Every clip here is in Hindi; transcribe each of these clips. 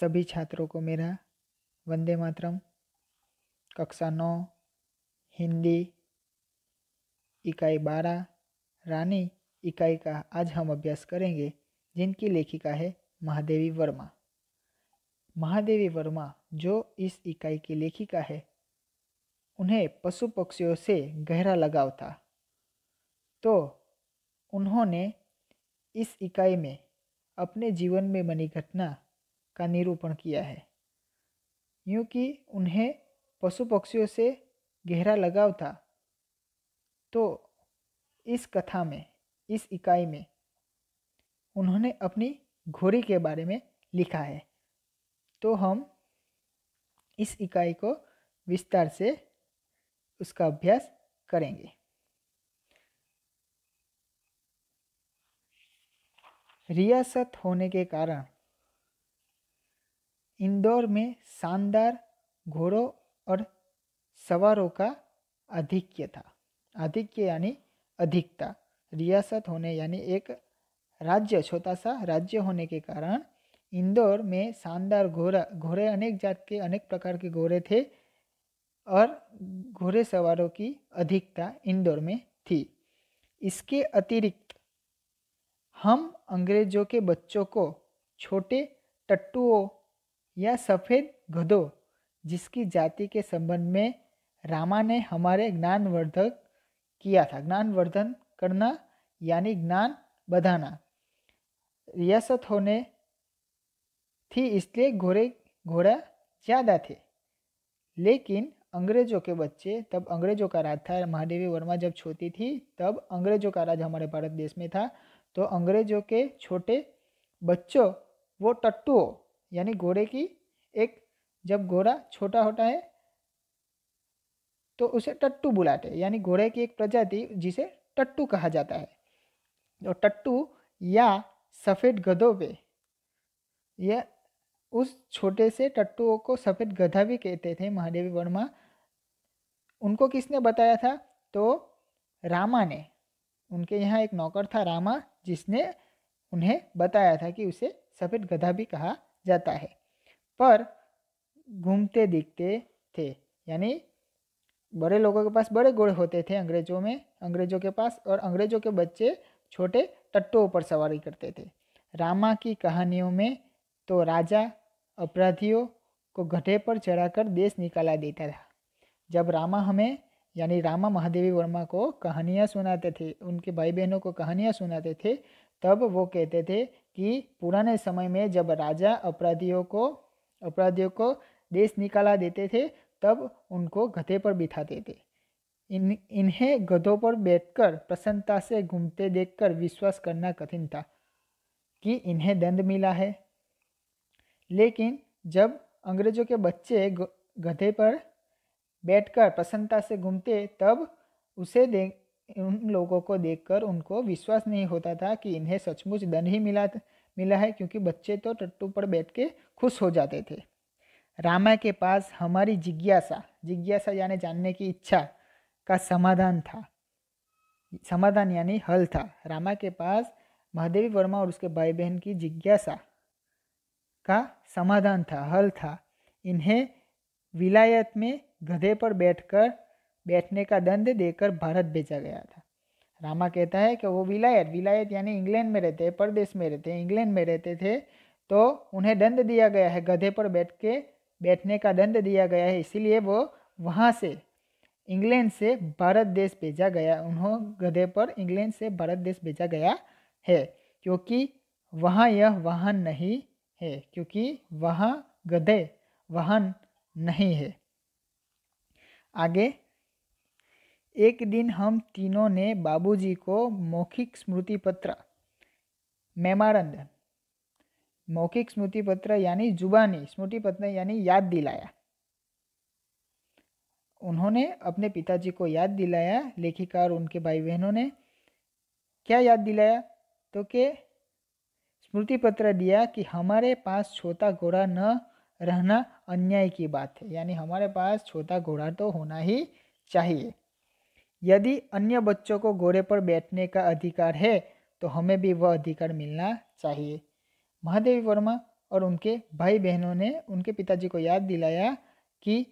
सभी छात्रों को मेरा वंदे मातरम कक्षा नौ हिंदी इकाई बारह रानी इकाई का आज हम अभ्यास करेंगे जिनकी लेखिका है महादेवी वर्मा महादेवी वर्मा जो इस इकाई की लेखिका है उन्हें पशु पक्षियों से गहरा लगाव था तो उन्होंने इस इकाई में अपने जीवन में बनी घटना का निरूपण किया है यूँ कि उन्हें पशु पक्षियों से गहरा लगाव था तो इस कथा में इस इकाई में उन्होंने अपनी घोड़ी के बारे में लिखा है तो हम इस इकाई को विस्तार से उसका अभ्यास करेंगे रियासत होने के कारण इंदौर में शानदार घोड़ों और सवारों का आधिक्य था आधिक्य यानी अधिकता रियासत होने यानी एक राज्य छोटा सा राज्य होने के कारण इंदौर में शानदार घोड़ा घोड़े अनेक जात के अनेक प्रकार के घोड़े थे और घोड़े सवारों की अधिकता इंदौर में थी इसके अतिरिक्त हम अंग्रेजों के बच्चों को छोटे टट्टुओं या सफ़ेद गधो जिसकी जाति के संबंध में रामा ने हमारे ज्ञानवर्धक किया था ज्ञानवर्धन करना यानी ज्ञान बधाना रियासत होने थी इसलिए घोड़े घोड़ा ज़्यादा थे लेकिन अंग्रेजों के बच्चे तब अंग्रेजों का राज था महादेवी वर्मा जब छोटी थी तब अंग्रेजों का राज हमारे भारत देश में था तो अंग्रेजों के छोटे बच्चों वो टट्टुओं यानी घोड़े की एक जब घोड़ा छोटा होता है तो उसे टट्टू बुलाते हैं यानी घोड़े की एक प्रजाति जिसे टट्टू कहा जाता है और टट्टू या सफ़ेद गधों पे यह उस छोटे से टट्टुओं को सफ़ेद गधा भी कहते थे महादेवी वर्मा उनको किसने बताया था तो रामा ने उनके यहाँ एक नौकर था रामा जिसने उन्हें बताया था कि उसे सफ़ेद गधा भी कहा जाता है पर घूमते दिखते थे यानी बड़े लोगों के पास बड़े घोड़े होते थे अंग्रेजों में अंग्रेजों के पास और अंग्रेजों के बच्चे छोटे टट्टों पर सवारी करते थे रामा की कहानियों में तो राजा अपराधियों को घटे पर चढ़ाकर देश निकाला देता था जब रामा हमें यानी रामा महादेवी वर्मा को कहानियाँ सुनाते थे उनके भाई बहनों को कहानियाँ सुनाते थे तब वो कहते थे कि पुराने समय में जब राजा अपराधियों को अपराधियों को देश निकाला देते थे तब उनको गधे पर बिठाते थे इन इन्हें गधों पर बैठकर प्रसन्नता से घूमते देखकर विश्वास करना कठिन था कि इन्हें दंड मिला है लेकिन जब अंग्रेजों के बच्चे गधे पर बैठकर प्रसन्नता से घूमते तब उसे देख उन लोगों को देखकर उनको विश्वास नहीं होता था कि इन्हें सचमुच धन ही मिला मिला है क्योंकि बच्चे तो टट्टू पर बैठ के खुश हो जाते थे रामा के पास हमारी जिज्ञासा जिज्ञासा यानी जानने की इच्छा का समाधान था समाधान यानी हल था रामा के पास महादेवी वर्मा और उसके भाई बहन की जिज्ञासा का समाधान था हल था इन्हें विलायत में गधे पर बैठकर बैठने का दंड देकर भारत भेजा गया था रामा कहता है कि वो विलायत विलायत यानी इंग्लैंड में रहते परदेश में रहते इंग्लैंड में रहते थे तो उन्हें दंड दिया गया है गधे पर बैठ के बैठने का दंड दिया गया है इसीलिए वो वहाँ से इंग्लैंड से भारत देश भेजा गया उन्होंने गधे पर इंग्लैंड से भारत देश भेजा गया है क्योंकि वहाँ यह वाहन नहीं है क्योंकि वहाँ गधे वाहन नहीं है आगे एक दिन हम तीनों ने बाबूजी को मौखिक स्मृति पत्र मेमारंदन मौखिक स्मृति पत्र यानी जुबानी स्मृति पत्र यानी याद दिलाया उन्होंने अपने पिताजी को याद दिलाया लेखिका और उनके भाई बहनों ने क्या याद दिलाया तो के स्मृति पत्र दिया कि हमारे पास छोटा घोड़ा न रहना अन्याय की बात है यानी हमारे पास छोटा घोड़ा तो होना ही चाहिए यदि अन्य बच्चों को घोड़े पर बैठने का अधिकार है तो हमें भी वह अधिकार मिलना चाहिए महादेवी वर्मा और उनके भाई बहनों ने उनके पिताजी को याद दिलाया कि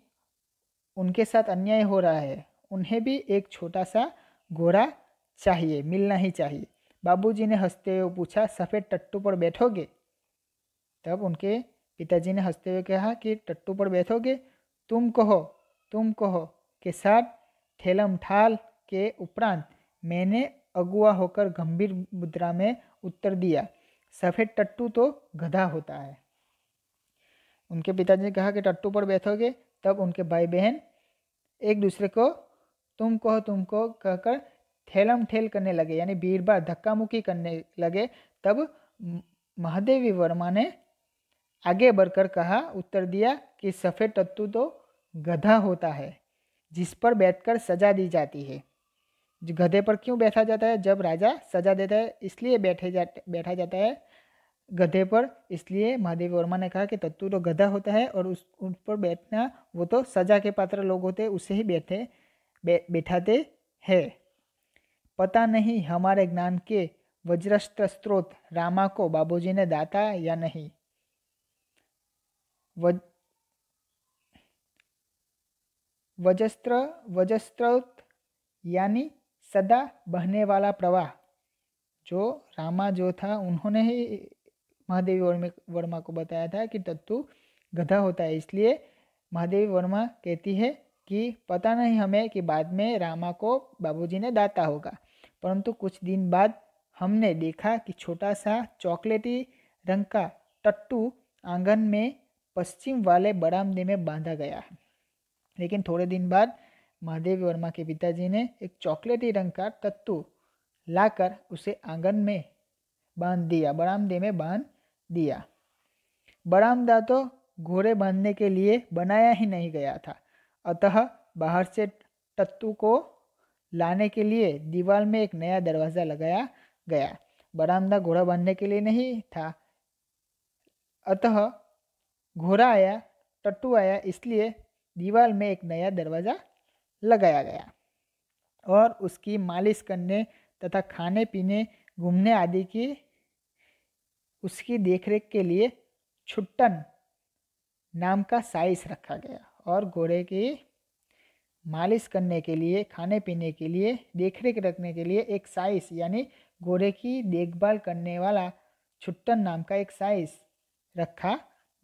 उनके साथ अन्याय हो रहा है उन्हें भी एक छोटा सा घोड़ा चाहिए मिलना ही चाहिए बाबूजी ने हंसते हुए पूछा सफ़ेद टट्टू पर बैठोगे तब उनके पिताजी ने हंसते हुए कहा कि टट्टू पर बैठोगे तुम कहो तुम कहो के साथ ठेलम ठाल के उपरांत मैंने अगुआ होकर गंभीर मुद्रा में उत्तर दिया सफ़ेद टट्टू तो गधा होता है उनके पिताजी ने कहा कि टट्टू पर बैठोगे तब उनके भाई बहन एक दूसरे को तुम कहो तुमको कहकर ठेलम ठेल करने लगे यानी बीरबा धक्का मुक्की करने लगे तब महादेवी वर्मा ने आगे बढ़कर कहा उत्तर दिया कि सफ़ेद टट्टू तो गधा होता है जिस पर बैठकर सजा दी जाती है गधे पर क्यों बैठा जाता है जब राजा सजा देता है इसलिए बैठे जाते बैठा जाता है गधे पर इसलिए महादेव वर्मा ने कहा कि तत्तू तो गधा होता है और उस उन पर बैठना वो तो सजा के पात्र लोग होते उसे ही बैठे बे, बैठाते हैं पता नहीं हमारे ज्ञान के वज्रस्त्र स्त्रोत रामा को बाबूजी ने दाता या नहीं वजस्त्र वजस्त्र यानी सदा बहने वाला प्रवाह जो रामा जो था उन्होंने ही महादेवी वर्मा वर्मा को बताया था कि तत्तु गधा होता है इसलिए महादेवी वर्मा कहती है कि पता नहीं हमें कि बाद में रामा को बाबूजी ने दाता होगा परंतु कुछ दिन बाद हमने देखा कि छोटा सा चॉकलेटी रंग का टट्टू आंगन में पश्चिम वाले बरामदे में बांधा गया है लेकिन थोड़े दिन बाद महादेव वर्मा के पिताजी ने एक चॉकलेटी रंग का तत्तू लाकर उसे आंगन में बांध दिया बरामदे में बांध दिया बरामदा तो घोड़े बांधने के लिए बनाया ही नहीं गया था अतः बाहर से तत्तू को लाने के लिए दीवार में एक नया दरवाज़ा लगाया गया बरामदा घोड़ा बांधने के लिए नहीं था अतः घोड़ा आया टट्टू आया इसलिए दीवार में एक नया दरवाज़ा लगाया गया और उसकी मालिश करने तथा खाने पीने घूमने आदि की उसकी देखरेख के लिए छुट्टन नाम का साइस रखा गया और घोड़े की मालिश करने के लिए खाने पीने के लिए देखरेख रखने के लिए एक साइस यानी घोड़े की देखभाल करने वाला छुट्टन नाम का एक साइस रखा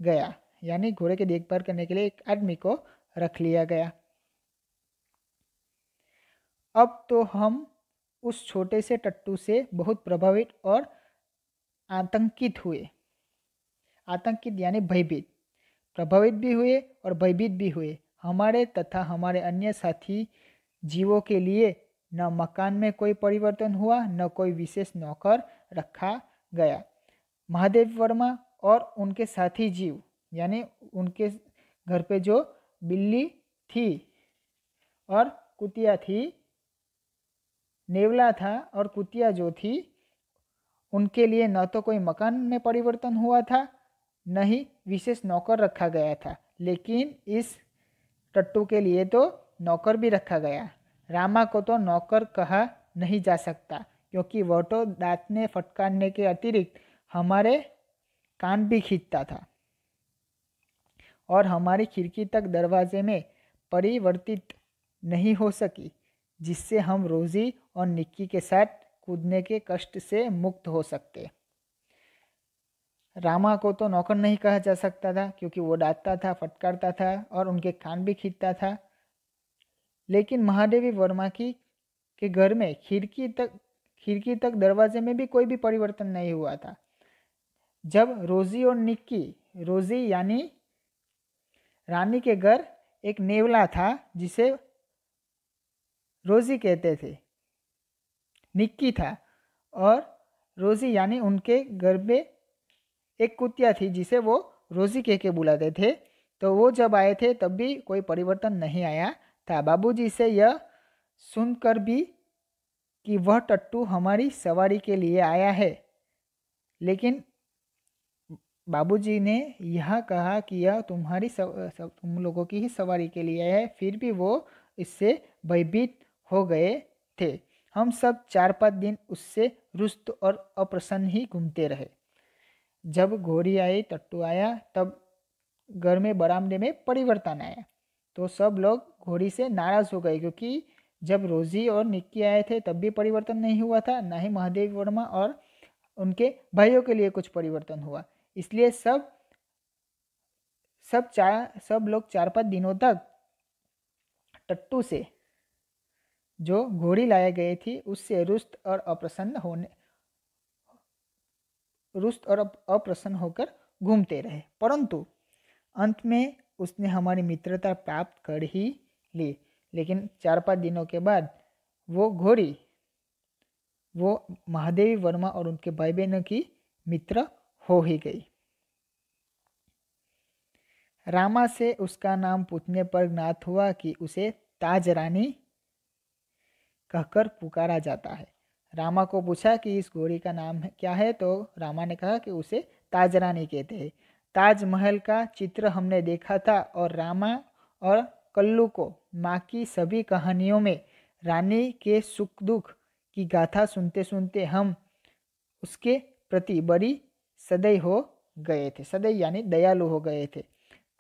गया यानी घोड़े की देखभाल करने के लिए एक आदमी को रख लिया गया अब तो हम उस छोटे से टट्टू से बहुत प्रभावित और आतंकित हुए आतंकित यानी भयभीत प्रभावित भी हुए और भयभीत भी हुए हमारे तथा हमारे अन्य साथी जीवों के लिए न मकान में कोई परिवर्तन हुआ न कोई विशेष नौकर रखा गया महादेव वर्मा और उनके साथी जीव यानी उनके घर पे जो बिल्ली थी और कुतिया थी नेवला था और कुतिया जो थी उनके लिए न तो कोई मकान में परिवर्तन हुआ था न ही विशेष नौकर रखा गया था लेकिन इस टट्टू के लिए तो नौकर भी रखा गया रामा को तो नौकर कहा नहीं जा सकता क्योंकि वह तो दाँतने फटकारने के अतिरिक्त हमारे कान भी खींचता था और हमारी खिड़की तक दरवाजे में परिवर्तित नहीं हो सकी जिससे हम रोज़ी और निक्की के साथ कूदने के कष्ट से मुक्त हो सकते रामा को तो नौकर नहीं कहा जा सकता था क्योंकि वो डांटता था फटकारता था और उनके कान भी खींचता था लेकिन महादेवी वर्मा की के घर में खिड़की तक खिड़की तक दरवाजे में भी कोई भी परिवर्तन नहीं हुआ था जब रोजी और निक्की रोजी यानी रानी के घर एक नेवला था जिसे रोज़ी कहते थे निक्की था और रोज़ी यानी उनके घर में एक कुतिया थी जिसे वो रोज़ी कह के बुलाते थे तो वो जब आए थे तब भी कोई परिवर्तन नहीं आया था बाबूजी से यह सुनकर भी कि वह टट्टू हमारी सवारी के लिए आया है लेकिन बाबूजी ने यह कहा कि यह तुम्हारी सव, सव, तुम लोगों की ही सवारी के लिए है फिर भी वो इससे भयभीत हो गए थे हम सब चार पाँच दिन उससे रुस्त और अप्रसन्न ही घूमते रहे जब घोड़ी आई टट्टू आया तब घर में बरामदे में परिवर्तन आया तो सब लोग घोड़ी से नाराज़ हो गए क्योंकि जब रोजी और निक्की आए थे तब भी परिवर्तन नहीं हुआ था ना ही महादेव वर्मा और उनके भाइयों के लिए कुछ परिवर्तन हुआ इसलिए सब सब चार सब लोग चार पाँच दिनों तक टट्टू से जो घोड़ी लाए गए थी उससे रुस्त और अप्रसन्न होने रुस्त और अप्रसन्न होकर घूमते रहे परंतु अंत में उसने हमारी मित्रता प्राप्त कर ही ली लेकिन चार पाँच दिनों के बाद वो घोड़ी वो महादेवी वर्मा और उनके भाई बहनों की मित्र हो ही गई रामा से उसका नाम पूछने पर ज्ञात हुआ कि उसे ताज रानी कहकर पुकारा जाता है रामा को पूछा कि इस घोड़ी का नाम क्या है तो रामा ने कहा कि उसे ताज रानी कहते हैं ताजमहल का चित्र हमने देखा था और रामा और कल्लू को माँ की सभी कहानियों में रानी के सुख दुख की गाथा सुनते सुनते हम उसके प्रति बड़ी सदै हो गए थे सदै यानी दयालु हो गए थे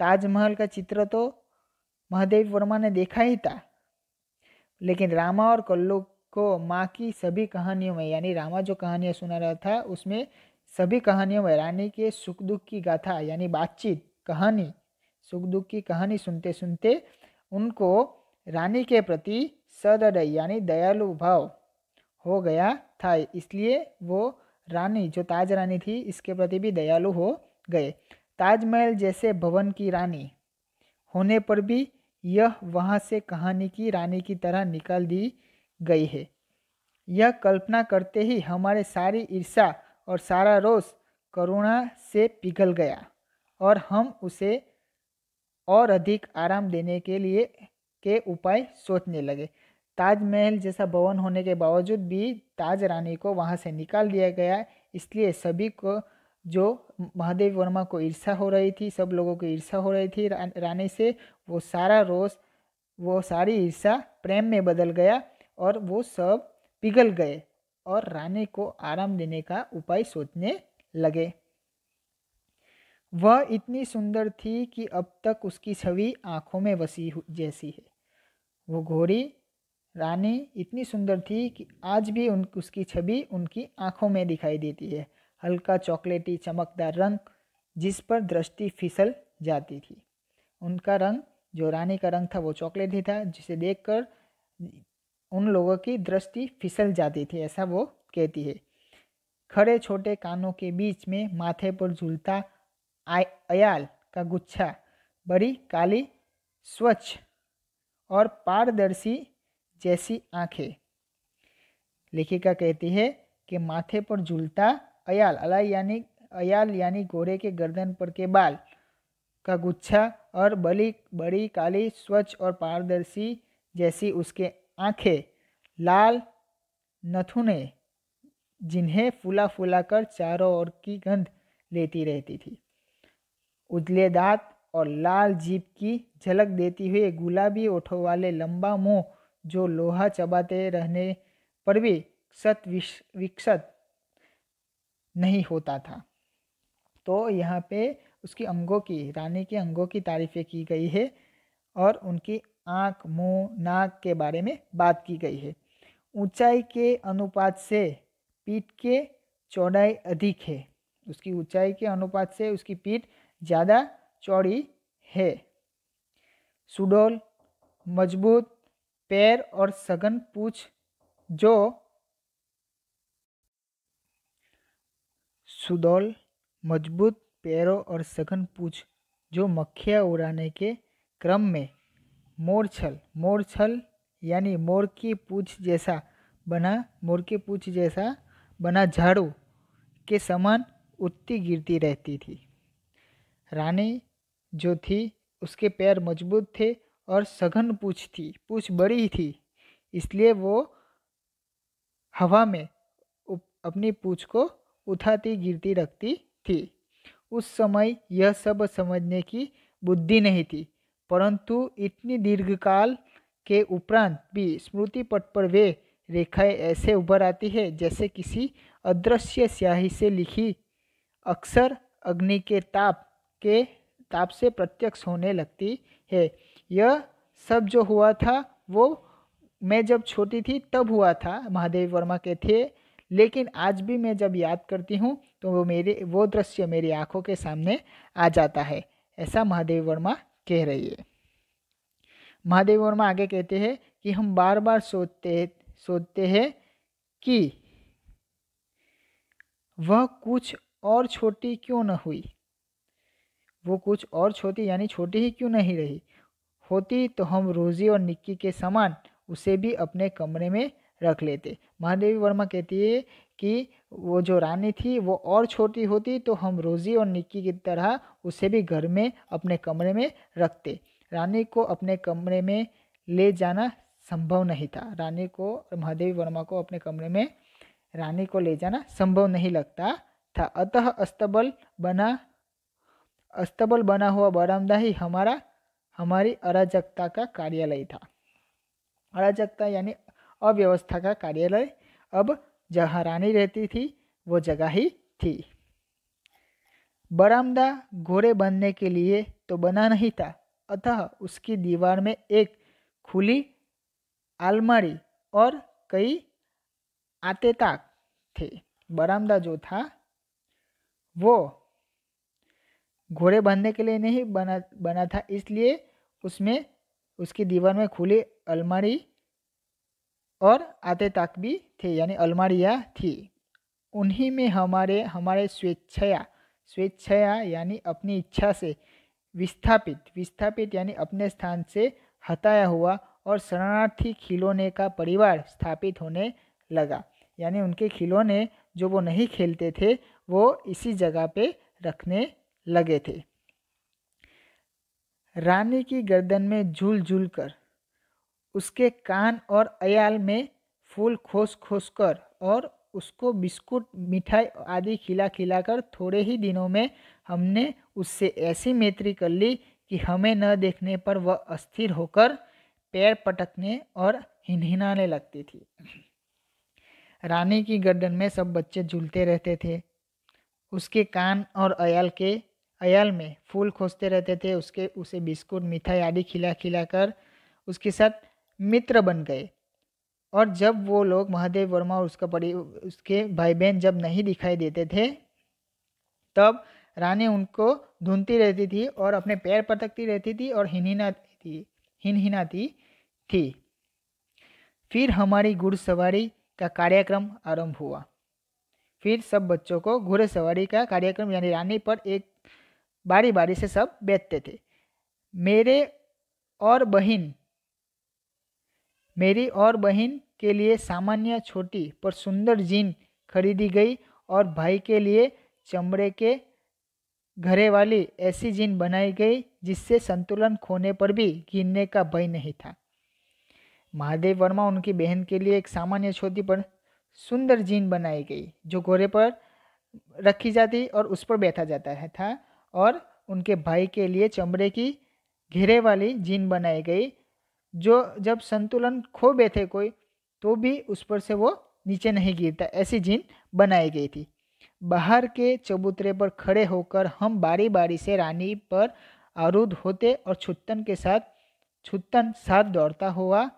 ताजमहल का चित्र तो महादेव वर्मा ने देखा ही था लेकिन रामा और कल्लू को माँ की सभी कहानियों में यानी रामा जो कहानियाँ सुना रहा था उसमें सभी कहानियों में रानी के सुख दुख की गाथा यानी बातचीत कहानी सुख दुख की कहानी सुनते सुनते उनको रानी के प्रति सदय यानी दयालु भाव हो गया था इसलिए वो रानी जो ताज रानी थी इसके प्रति भी दयालु हो गए ताजमहल जैसे भवन की रानी होने पर भी यह वहाँ से कहानी की रानी की तरह निकाल दी गई है यह कल्पना करते ही हमारे सारी ईर्षा और सारा रोष करुणा से पिघल गया और हम उसे और अधिक आराम देने के लिए के उपाय सोचने लगे ताजमहल जैसा भवन होने के बावजूद भी ताज रानी को वहाँ से निकाल दिया गया इसलिए सभी को जो महादेव वर्मा को ईर्षा हो रही थी सब लोगों को ईर्षा हो रही थी रा, रानी से वो सारा रोष वो सारी ईर्षा प्रेम में बदल गया और वो सब पिघल गए और रानी को आराम देने का उपाय सोचने लगे वह इतनी सुंदर थी कि अब तक उसकी छवि आंखों में वसी जैसी है वो घोड़ी रानी इतनी सुंदर थी कि आज भी उन उसकी छवि उनकी आंखों में दिखाई देती है हल्का चॉकलेटी चमकदार रंग जिस पर दृष्टि फिसल जाती थी उनका रंग जो रानी का रंग था वो चॉकलेटी था जिसे देखकर उन लोगों की दृष्टि फिसल जाती थी ऐसा वो कहती है खड़े छोटे कानों के बीच में माथे पर झूलता अयाल का गुच्छा बड़ी काली स्वच्छ और पारदर्शी जैसी आंखें लेखिका कहती है कि माथे पर झूलता अयाल अलाई यानी अयाल यानी घोड़े के गर्दन पर के बाल का गुच्छा और बली बड़ी काली स्वच्छ और पारदर्शी जैसी उसके आंखें लाल नथुने जिन्हें फूला फूला कर चारों ओर की गंध लेती रहती थी उजले दांत और लाल जीप की झलक देती हुई गुलाबी ओठों वाले लंबा मुंह जो लोहा चबाते रहने पर भी सत विकसत नहीं होता था तो यहाँ पे उसकी अंगों की रानी के अंगों की तारीफ़ें की गई है और उनकी आँख मुंह नाक के बारे में बात की गई है ऊंचाई के अनुपात से पीठ के चौड़ाई अधिक है उसकी ऊंचाई के अनुपात से उसकी पीठ ज़्यादा चौड़ी है सुडोल मजबूत पैर और सघन पूछ जो सुदौल मजबूत पैरों और सघन पूछ जो मक्खिया उड़ाने के क्रम में मोरछल मोरछल यानी मोर की पूछ जैसा बना मोर की पूछ जैसा बना झाड़ू के समान उठती गिरती रहती थी रानी जो थी उसके पैर मजबूत थे और सघन पूछ थी पूछ बड़ी थी इसलिए वो हवा में अपनी पूछ को उठाती गिरती रखती थी उस समय यह सब समझने की बुद्धि नहीं थी परंतु इतनी दीर्घकाल के उपरांत भी स्मृति पट पर वे रेखाएं ऐसे उभर आती है जैसे किसी अदृश्य स्याही से लिखी अक्सर अग्नि के ताप के ताप से प्रत्यक्ष होने लगती है यह सब जो हुआ था वो मैं जब छोटी थी तब हुआ था महादेव वर्मा के थे लेकिन आज भी मैं जब याद करती हूँ तो वो मेरे वो दृश्य मेरी आंखों के सामने आ जाता है ऐसा महादेव वर्मा कह रही है महादेव वर्मा आगे कहते हैं कि हम बार बार सोचते सोचते हैं कि वह कुछ और छोटी क्यों न हुई वो कुछ और छोटी यानी छोटी ही क्यों नहीं रही होती तो हम रोज़ी और निक्की के समान उसे भी अपने कमरे में रख लेते महादेवी वर्मा कहती है कि वो जो रानी थी वो और छोटी होती तो हम रोज़ी और निक्की की तरह उसे भी घर में अपने कमरे में रखते रानी को अपने कमरे में ले जाना संभव नहीं था रानी को महादेवी वर्मा को अपने कमरे में रानी को ले जाना संभव नहीं लगता था अतः अस्तबल बना अस्तबल बना हुआ बरामदा ही हमारा हमारी अराजकता का कार्यालय था अराजकता यानी अव्यवस्था का कार्यालय अब जहाँ रानी रहती थी वो जगह ही थी बरामदा घोड़े बनने के लिए तो बना नहीं था अतः उसकी दीवार में एक खुली आलमारी और कई आते थे बरामदा जो था वो घोड़े बांधने के लिए नहीं बना बना था इसलिए उसमें उसकी दीवार में खुली अलमारी और आते तक भी थे यानी अलमारियाँ थी उन्हीं में हमारे हमारे स्वेच्छया स्वेच्छया यानी अपनी इच्छा से विस्थापित विस्थापित यानी अपने स्थान से हटाया हुआ और शरणार्थी खिलौने का परिवार स्थापित होने लगा यानी उनके खिलौने जो वो नहीं खेलते थे वो इसी जगह पे रखने लगे थे रानी की गर्दन में झूल झूल कर उसके कान और अयाल में फूल खोस खोस कर और उसको बिस्कुट मिठाई आदि खिला खिला कर थोड़े ही दिनों में हमने उससे ऐसी मैत्री कर ली कि हमें न देखने पर वह अस्थिर होकर पैर पटकने और हिनहिनाने लगती थी रानी की गर्दन में सब बच्चे झूलते रहते थे उसके कान और अयाल के अयाल में फूल खोजते रहते थे उसके उसे बिस्कुट मिठाई आदि खिला खिला कर उसके साथ मित्र बन गए और जब वो लोग महादेव वर्मा और उसका परि उसके भाई बहन जब नहीं दिखाई देते थे तब रानी उनको ढूंढती रहती थी और अपने पैर पटकती रहती थी और हिनहिनाती थी हिनहिनाती थी फिर हमारी घुड़सवारी का कार्यक्रम आरंभ हुआ फिर सब बच्चों को घुड़सवारी का कार्यक्रम यानी रानी पर एक बारी बारी से सब बेचते थे मेरे और बहन मेरी और बहन के लिए सामान्य छोटी पर सुंदर जीन खरीदी गई और भाई के लिए चमड़े के घरे वाली ऐसी जीन बनाई गई जिससे संतुलन खोने पर भी गिनने का भय नहीं था महादेव वर्मा उनकी बहन के लिए एक सामान्य छोटी पर सुंदर जीन बनाई गई जो घोड़े पर रखी जाती और उस पर बैठा जाता है था और उनके भाई के लिए चमड़े की घेरे वाली जीन बनाई गई जो जब संतुलन खो बैठे कोई तो भी उस पर से वो नीचे नहीं गिरता ऐसी जीन बनाई गई थी बाहर के चबूतरे पर खड़े होकर हम बारी बारी से रानी पर आरूद होते और छुत्तन के साथ छुत्तन साथ दौड़ता हुआ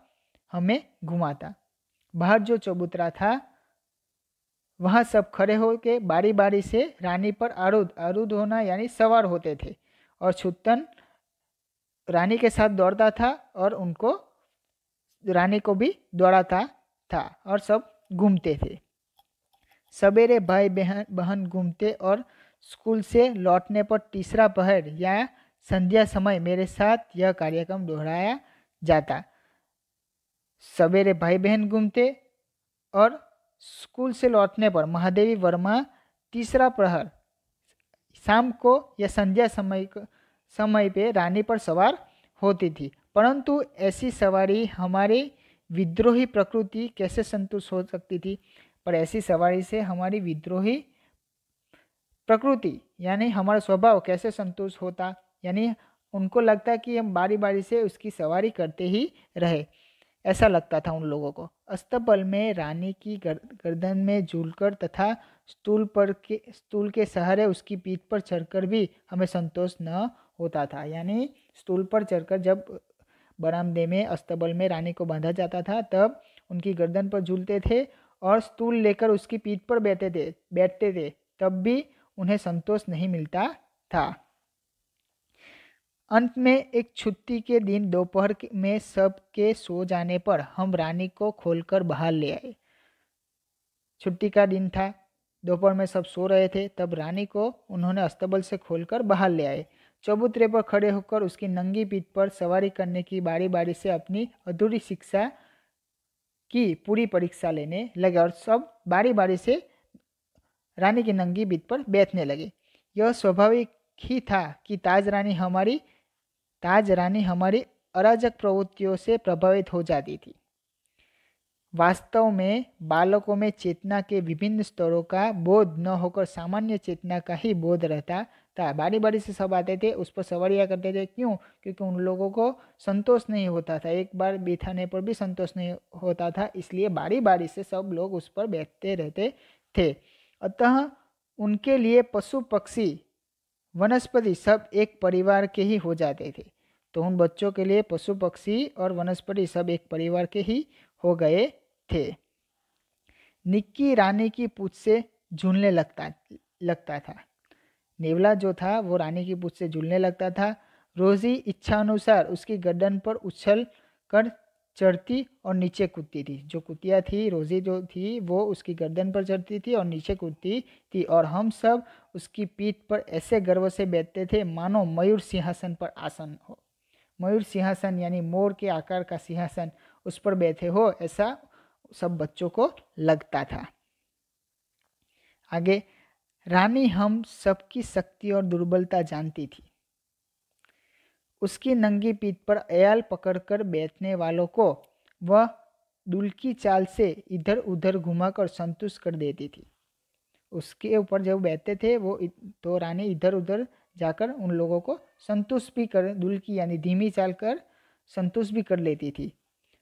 हमें घुमाता बाहर जो चबूतरा था वहाँ सब खड़े होकर बारी बारी से रानी पर आरूद आरूद होना यानी सवार होते थे और छुत्तन रानी के साथ दौड़ता था और उनको रानी को भी दौड़ाता था और सब घूमते थे सवेरे भाई बहन बहन घूमते और स्कूल से लौटने पर तीसरा पहर या संध्या समय मेरे साथ यह कार्यक्रम दोहराया जाता सवेरे भाई बहन घूमते और स्कूल से लौटने पर महादेवी वर्मा तीसरा प्रहर शाम को या संध्या समय समय पे रानी पर सवार होती थी परंतु ऐसी सवारी हमारी विद्रोही प्रकृति कैसे संतुष्ट हो सकती थी पर ऐसी सवारी से हमारी विद्रोही प्रकृति यानी हमारा स्वभाव कैसे संतुष्ट होता यानी उनको लगता कि हम बारी बारी से उसकी सवारी करते ही रहे ऐसा लगता था उन लोगों को अस्तबल में रानी की गर्दन में झूलकर तथा स्टूल पर के स्टूल के सहारे उसकी पीठ पर चढ़कर भी हमें संतोष न होता था यानी स्टूल पर चढ़कर जब बरामदे में अस्तबल में रानी को बांधा जाता था तब उनकी गर्दन पर झूलते थे और स्टूल लेकर उसकी पीठ पर बैठते थे बैठते थे तब भी उन्हें संतोष नहीं मिलता था अंत में एक छुट्टी के दिन दोपहर में सब के सो जाने पर हम रानी को खोलकर बाहर ले आए छुट्टी का दिन था दोपहर में सब सो रहे थे तब रानी को उन्होंने अस्तबल से खोलकर बाहर ले आए चबूतरे पर खड़े होकर उसकी नंगी पीठ पर सवारी करने की बारी बारी से अपनी अधूरी शिक्षा की पूरी परीक्षा लेने लगे और सब बारी बारी से रानी की नंगी पीठ पर बैठने लगे यह स्वाभाविक ही था कि ताज रानी हमारी ताजरानी हमारी अराजक प्रवृत्तियों से प्रभावित हो जाती थी वास्तव में बालकों में चेतना के विभिन्न स्तरों का बोध न होकर सामान्य चेतना का ही बोध रहता था बारी बारी से सब आते थे उस पर सवारियाँ करते थे क्यों क्योंकि उन लोगों को संतोष नहीं होता था एक बार बिठाने पर भी संतोष नहीं होता था इसलिए बारी बारी से सब लोग उस पर बैठते रहते थे अतः उनके लिए पशु पक्षी वनस्पति सब एक परिवार के ही हो जाते थे तो उन बच्चों के लिए पशु पक्षी और वनस्पति सब एक परिवार के ही हो गए थे निक्की रानी की पूछ से झूलने लगता लगता था नेवला जो था वो रानी की पूछ से झूलने लगता था रोजी इच्छा अनुसार उसकी गर्दन पर उछल कर चढ़ती और नीचे कूदती थी जो कुतिया थी रोज़ी जो थी वो उसकी गर्दन पर चढ़ती थी और नीचे कूदती थी और हम सब उसकी पीठ पर ऐसे गर्व से बैठते थे मानो मयूर सिंहासन पर आसन हो मयूर सिंहासन यानी मोर के आकार का सिंहासन उस पर बैठे हो ऐसा सब बच्चों को लगता था आगे रानी हम सबकी शक्ति और दुर्बलता जानती थी उसकी नंगी पीठ पर अयाल पकड़कर बैठने वालों को वह दुल्की चाल से इधर उधर घुमाकर संतुष्ट कर देती थी उसके ऊपर जब बैठते थे वो तो रानी इधर उधर जाकर उन लोगों को संतुष्ट भी कर दुलकी यानी धीमी चाल कर संतुष्ट भी कर लेती थी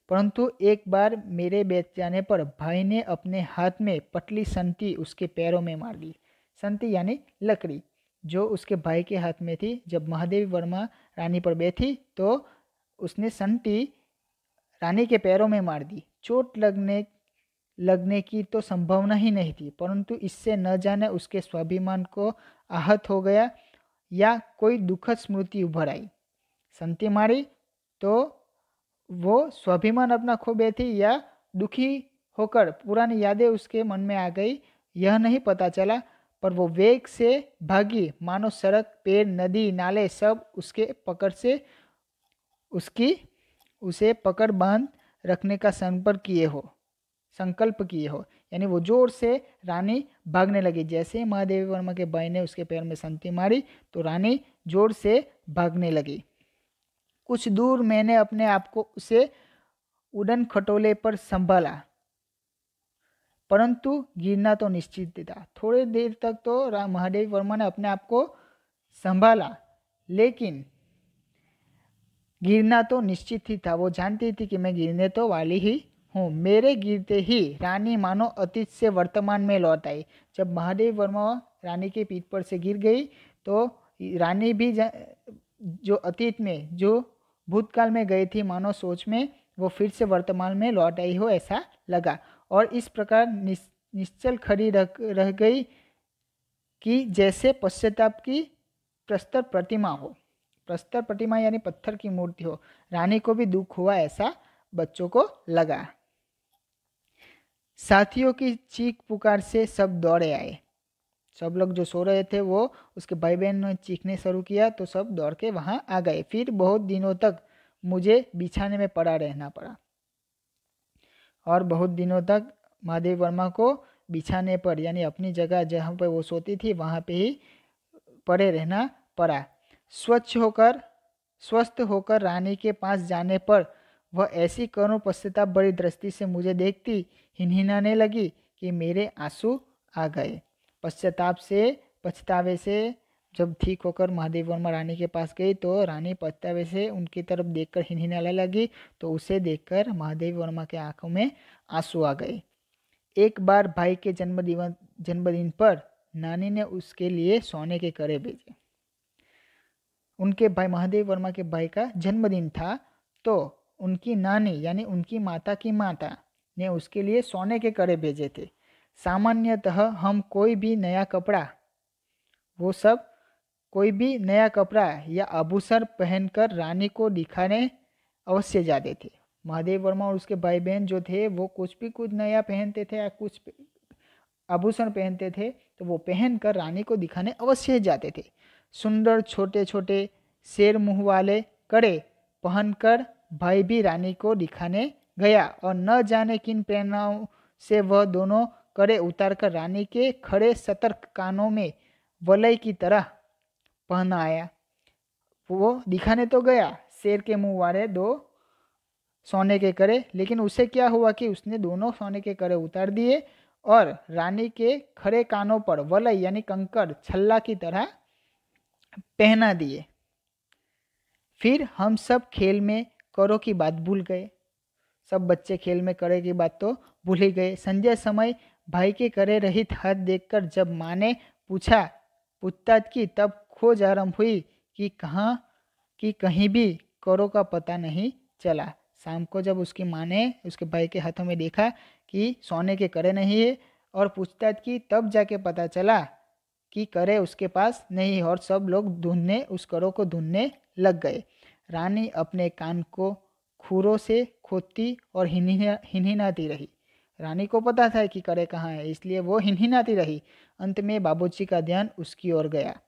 परंतु एक बार मेरे बैठ जाने पर भाई ने अपने हाथ में पतली संती उसके पैरों में मार दी संती यानी लकड़ी जो उसके भाई के हाथ में थी जब महादेवी वर्मा रानी पर बैठी तो उसने संटी रानी के पैरों में मार दी चोट लगने लगने की तो संभावना ही नहीं थी परंतु इससे न जाने उसके स्वाभिमान को आहत हो गया या कोई दुखद स्मृति उभर आई संती मारी तो वो स्वाभिमान अपना खो बैठी या दुखी होकर पुरानी यादें उसके मन में आ गई यह नहीं पता चला पर वो वेग से भागी मानो सड़क पेड़ नदी नाले सब उसके पकड़ से उसकी उसे पकड़ बांध रखने का संपर्क किए हो संकल्प किए हो यानी वो जोर से रानी भागने लगी जैसे ही महादेवी वर्मा के भाई ने उसके पैर में संति मारी तो रानी जोर से भागने लगी कुछ दूर मैंने अपने आप को उसे उड़न खटोले पर संभाला परंतु गिरना तो निश्चित था थोड़ी देर तक तो महादेव वर्मा ने अपने आप को संभाला लेकिन गिरना तो निश्चित ही था वो जानती थी कि मैं गिरने तो वाली ही हूँ मेरे गिरते ही रानी मानो अतीत से वर्तमान में लौट आई जब महादेव वर्मा रानी के पीठ पर से गिर गई तो रानी भी जो अतीत में जो भूतकाल में गई थी मानो सोच में वो फिर से वर्तमान में लौट आई हो ऐसा लगा और इस प्रकार निश्चल खड़ी रह, रह गई कि जैसे पश्चाताप की प्रस्तर प्रतिमा हो प्रस्तर प्रतिमा यानी पत्थर की मूर्ति हो रानी को भी दुख हुआ ऐसा बच्चों को लगा साथियों की चीख पुकार से सब दौड़े आए सब लोग जो सो रहे थे वो उसके भाई बहन ने चीखने शुरू किया तो सब दौड़ के वहाँ आ गए फिर बहुत दिनों तक मुझे बिछाने में पड़ा रहना पड़ा और बहुत दिनों तक महादेव वर्मा को बिछाने पर यानी अपनी जगह जहाँ पर वो सोती थी वहाँ पे ही पड़े रहना पड़ा स्वच्छ होकर स्वस्थ होकर रानी के पास जाने पर वह ऐसी करुण पश्चाताप बड़ी दृष्टि से मुझे देखती हिनहिनाने लगी कि मेरे आंसू आ गए पश्चाताप से पछतावे से जब ठीक होकर महादेव वर्मा रानी के पास गई तो रानी पछतावे से उनकी तरफ देखकर हिनहिनाने लगी तो उसे देखकर महादेव वर्मा के आंखों में आंसू आ गए एक बार भाई के जन्मदिन जन्मदिन पर नानी ने उसके लिए सोने के करे भेजे उनके भाई महादेव वर्मा के भाई का जन्मदिन था तो उनकी नानी यानी उनकी माता की माता ने उसके लिए सोने के करे भेजे थे सामान्यतः हम कोई भी नया कपड़ा वो सब कोई भी नया कपड़ा या आभूषण पहनकर रानी को दिखाने अवश्य जाते थे महादेव वर्मा और उसके भाई बहन जो थे वो कुछ भी कुछ नया पहनते थे या कुछ आभूषण पहनते थे तो वो पहनकर रानी को दिखाने अवश्य जाते थे सुंदर छोटे छोटे शेर मुँह वाले कड़े पहनकर भाई भी रानी को दिखाने गया और न जाने किन प्रेरणाओं से वह दोनों कड़े उतारकर रानी के खड़े सतर्क कानों में वलय की तरह पहनाया वो दिखाने तो गया शेर के मुंह वाले दो सोने के करे लेकिन उसे क्या हुआ कि उसने दोनों सोने के करे उतार दिए और रानी के खड़े कानों पर वलय यानी कंकर छल्ला की तरह पहना दिए फिर हम सब खेल में करो की बात भूल गए सब बच्चे खेल में करे की बात तो भूल ही गए संजय समय भाई के करे रहित हाथ देखकर जब माँ ने पूछा पुत्तात की तब खोज आरंभ हुई कि कहाँ कि कहीं भी करो का पता नहीं चला शाम को जब उसकी माँ ने उसके भाई के हाथों में देखा कि सोने के करे नहीं है और पूछताछ की तब जाके पता चला कि करे उसके पास नहीं और सब लोग ढूंढने उस करो को ढूंढने लग गए रानी अपने कान को खूरों से खोदती और हिनहिनाती रही रानी को पता था कि करे कहाँ है इसलिए वो हिनहिनाती रही अंत में बाबूजी का ध्यान उसकी ओर गया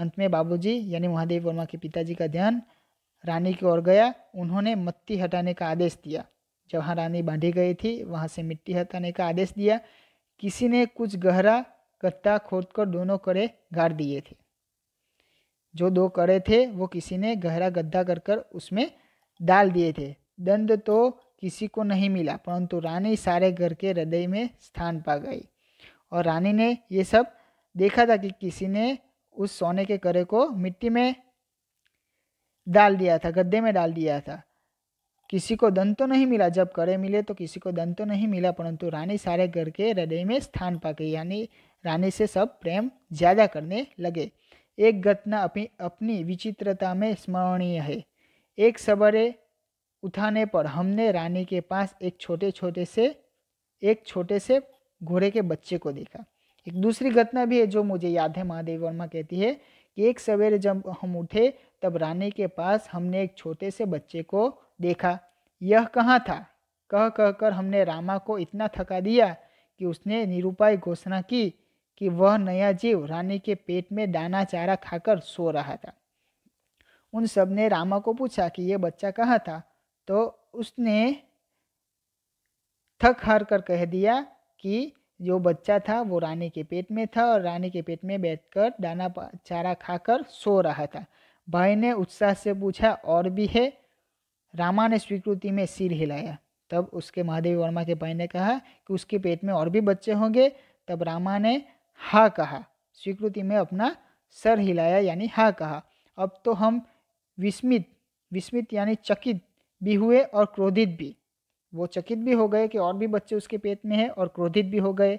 अंत में बाबूजी यानी महादेव वर्मा के पिताजी का ध्यान रानी की ओर गया उन्होंने मत्ती हटाने का आदेश दिया जहाँ रानी बांधी गई थी वहाँ से मिट्टी हटाने का आदेश दिया किसी ने कुछ गहरा गट्टा खोदकर दोनों कड़े गाड़ दिए थे जो दो कड़े थे वो किसी ने गहरा गड्ढा कर कर उसमें डाल दिए थे दंड तो किसी को नहीं मिला परंतु रानी सारे घर के हृदय में स्थान पा गई और रानी ने ये सब देखा था कि किसी ने उस सोने के करे को मिट्टी में डाल दिया था गड्ढे में डाल दिया था किसी को दंत तो नहीं मिला जब करे मिले तो किसी को दंत तो नहीं मिला परंतु रानी सारे घर के हृदय में स्थान पा गई यानी रानी से सब प्रेम ज़्यादा करने लगे एक घटना अपनी अपनी विचित्रता में स्मरणीय है एक सबरे उठाने पर हमने रानी के पास एक छोटे छोटे से एक छोटे से घोड़े के बच्चे को देखा एक दूसरी घटना भी है जो मुझे याद है महादेव वर्मा कहती है कि एक सवेरे जब हम उठे तब रानी के पास हमने एक छोटे से बच्चे को देखा यह कहाँ था कह कह कर हमने रामा को इतना थका दिया कि उसने निरुपाय घोषणा की कि वह नया जीव रानी के पेट में दाना चारा खाकर सो रहा था उन सब ने रामा को पूछा कि यह बच्चा कहाँ था तो उसने थक हार कर कह दिया कि जो बच्चा था वो रानी के पेट में था और रानी के पेट में बैठकर दाना चारा खाकर सो रहा था भाई ने उत्साह से पूछा और भी है रामा ने स्वीकृति में सिर हिलाया तब उसके महादेवी वर्मा के भाई ने कहा कि उसके पेट में और भी बच्चे होंगे तब रामा ने हाँ कहा स्वीकृति में अपना सर हिलाया यानी हाँ कहा अब तो हम विस्मित विस्मित यानी चकित भी हुए और क्रोधित भी वो चकित भी हो गए कि और भी बच्चे उसके पेट में हैं और क्रोधित भी हो गए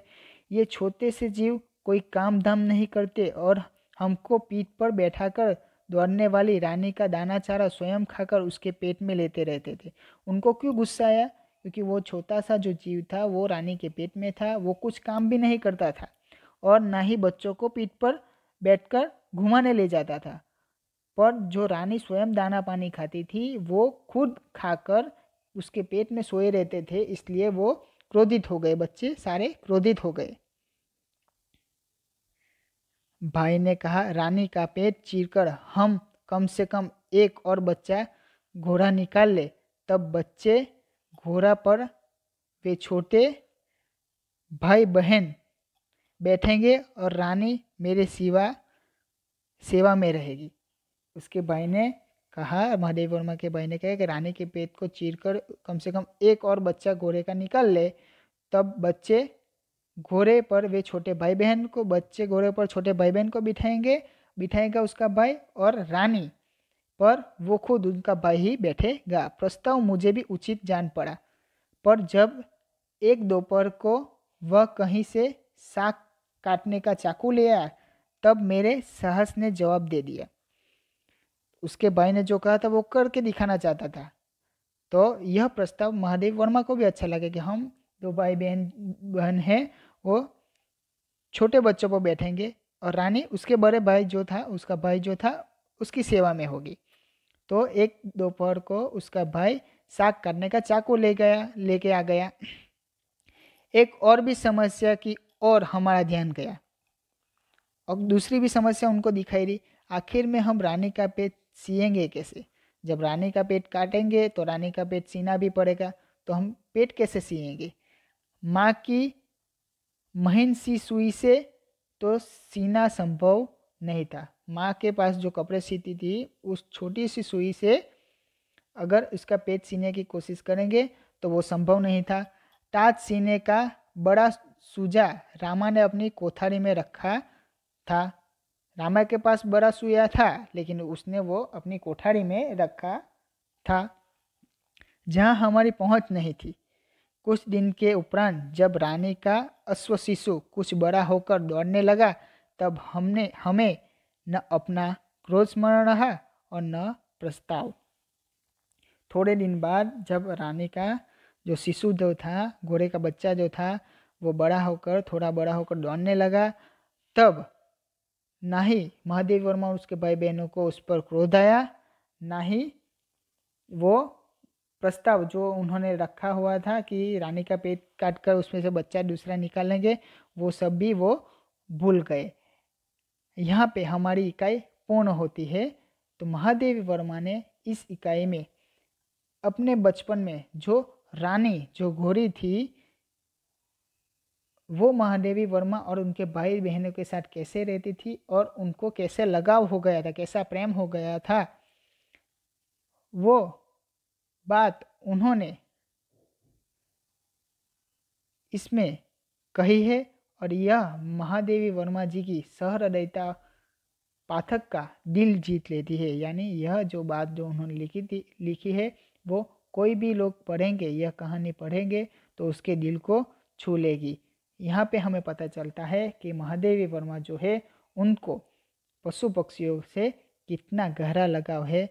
ये छोटे से जीव कोई काम धाम नहीं करते और हमको पीठ पर बैठाकर दौड़ने वाली रानी का दाना चारा स्वयं खाकर उसके पेट में लेते रहते थे उनको क्यों गुस्सा आया क्योंकि वो छोटा सा जो जीव था वो रानी के पेट में था वो कुछ काम भी नहीं करता था और ना ही बच्चों को पीठ पर बैठकर घुमाने ले जाता था पर जो रानी स्वयं दाना पानी खाती थी वो खुद खाकर उसके पेट में सोए रहते थे इसलिए वो क्रोधित हो गए बच्चे सारे क्रोधित हो गए भाई ने कहा रानी का पेट चीरकर हम कम से कम एक और बच्चा घोड़ा निकाल ले तब बच्चे घोड़ा पर वे छोटे भाई बहन बैठेंगे और रानी मेरे सिवा सेवा में रहेगी उसके भाई ने कहा महादेव वर्मा के भाई ने कहा कि रानी के पेट को चीरकर कम से कम एक और बच्चा घोड़े का निकाल ले तब बच्चे घोड़े पर वे छोटे भाई बहन को बच्चे घोड़े पर छोटे भाई बहन को बिठाएंगे बिठाएगा उसका भाई और रानी पर वो खुद उनका भाई ही बैठेगा प्रस्ताव मुझे भी उचित जान पड़ा पर जब एक दोपहर को वह कहीं से साग काटने का चाकू ले आया तब मेरे साहस ने जवाब दे दिया उसके भाई ने जो कहा था वो करके दिखाना चाहता था तो यह प्रस्ताव महादेव वर्मा को भी अच्छा लगे कि हम दो भाई बहन बहन है वो छोटे बच्चों पर बैठेंगे और रानी उसके बड़े भाई जो था उसका भाई जो था उसकी सेवा में होगी तो एक दोपहर को उसका भाई साग करने का चाकू ले गया लेके आ गया एक और भी समस्या की और हमारा ध्यान गया और दूसरी भी समस्या उनको दिखाई दी आखिर में हम रानी का पेट सीएंगे कैसे जब रानी का पेट काटेंगे तो रानी का पेट सीना भी पड़ेगा तो हम पेट कैसे सीएंगे माँ की महीन सी सुई से तो सीना संभव नहीं था माँ के पास जो कपड़े सीती थी उस छोटी सी सुई से अगर उसका पेट सीने की कोशिश करेंगे तो वो संभव नहीं था ताज सीने का बड़ा सूजा रामा ने अपनी कोथारी में रखा था रामा के पास बड़ा सुया था लेकिन उसने वो अपनी कोठारी में रखा था जहाँ हमारी पहुँच नहीं थी कुछ दिन के उपरांत जब रानी का अश्व शिशु कुछ बड़ा होकर दौड़ने लगा तब हमने हमें न अपना क्रोध स्मरण रहा और न प्रस्ताव थोड़े दिन बाद जब रानी का जो शिशु जो था घोड़े का बच्चा जो था वो बड़ा होकर थोड़ा बड़ा होकर दौड़ने लगा तब ना ही महादेव वर्मा और उसके भाई बहनों को उस पर क्रोध आया ना ही वो प्रस्ताव जो उन्होंने रखा हुआ था कि रानी का पेट काटकर उसमें से बच्चा दूसरा निकालेंगे वो सब भी वो भूल गए यहाँ पे हमारी इकाई पूर्ण होती है तो महादेव वर्मा ने इस इकाई में अपने बचपन में जो रानी जो घोरी थी वो महादेवी वर्मा और उनके भाई बहनों के साथ कैसे रहती थी और उनको कैसे लगाव हो गया था कैसा प्रेम हो गया था वो बात उन्होंने इसमें कही है और यह महादेवी वर्मा जी की सहृदयता पाठक का दिल जीत लेती है यानी यह जो बात जो उन्होंने लिखी थी लिखी है वो कोई भी लोग पढ़ेंगे यह कहानी पढ़ेंगे तो उसके दिल को छू लेगी यहाँ पे हमें पता चलता है कि महादेवी वर्मा जो है उनको पशु पक्षियों से कितना गहरा लगाव है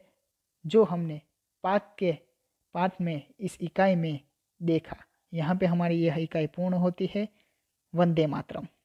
जो हमने पाक के पाठ में इस इकाई में देखा यहाँ पे हमारी यह इकाई पूर्ण होती है वंदे मातरम